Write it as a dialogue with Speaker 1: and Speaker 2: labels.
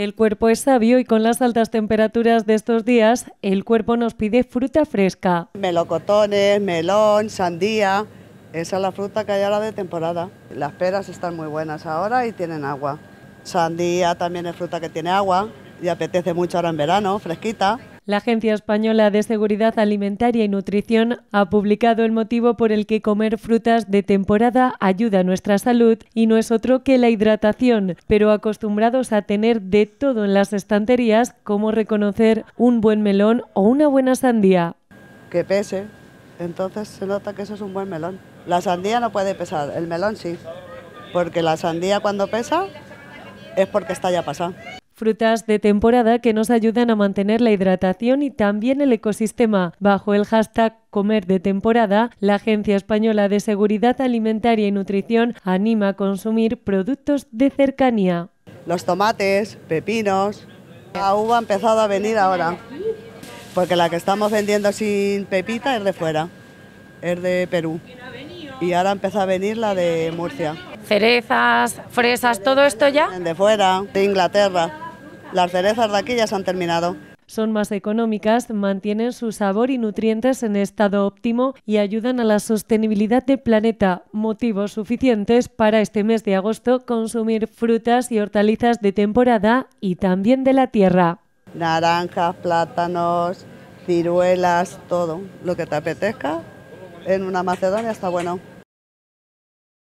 Speaker 1: El cuerpo es sabio y con las altas temperaturas de estos días, el cuerpo nos pide fruta fresca. Melocotones,
Speaker 2: melón,
Speaker 1: sandía. Esa
Speaker 2: es la fruta que hay ahora de temporada. Las peras están muy buenas ahora y tienen agua. Sandía también es fruta que tiene agua y apetece mucho ahora en verano, fresquita.
Speaker 1: La Agencia Española de Seguridad Alimentaria y Nutrición ha publicado el motivo por el que comer frutas de temporada ayuda a nuestra salud y no es otro que la hidratación, pero acostumbrados a tener de todo en las estanterías, ¿cómo reconocer un buen melón o una buena sandía.
Speaker 2: Que pese, entonces se nota que eso es un buen melón. La sandía no puede pesar, el melón sí, porque la sandía cuando pesa es porque
Speaker 1: está ya pasada frutas de temporada que nos ayudan a mantener la hidratación y también el ecosistema. Bajo el hashtag comer de temporada, la Agencia Española de Seguridad Alimentaria y Nutrición anima a consumir productos de cercanía. Los
Speaker 2: tomates, pepinos, la uva ha empezado a venir ahora, porque la que estamos vendiendo sin pepita es de fuera, es de Perú. Y ahora empieza a venir la de Murcia. Cerezas, fresas, todo esto ya. De fuera, de Inglaterra. Las cerezas de aquí ya se han terminado
Speaker 1: son más económicas, mantienen su sabor y nutrientes en estado óptimo y ayudan a la sostenibilidad del planeta, motivos suficientes para este mes de agosto consumir frutas y hortalizas de temporada y también de la tierra. Naranjas, plátanos,
Speaker 2: ciruelas, todo lo que te apetezca en una Macedonia está bueno.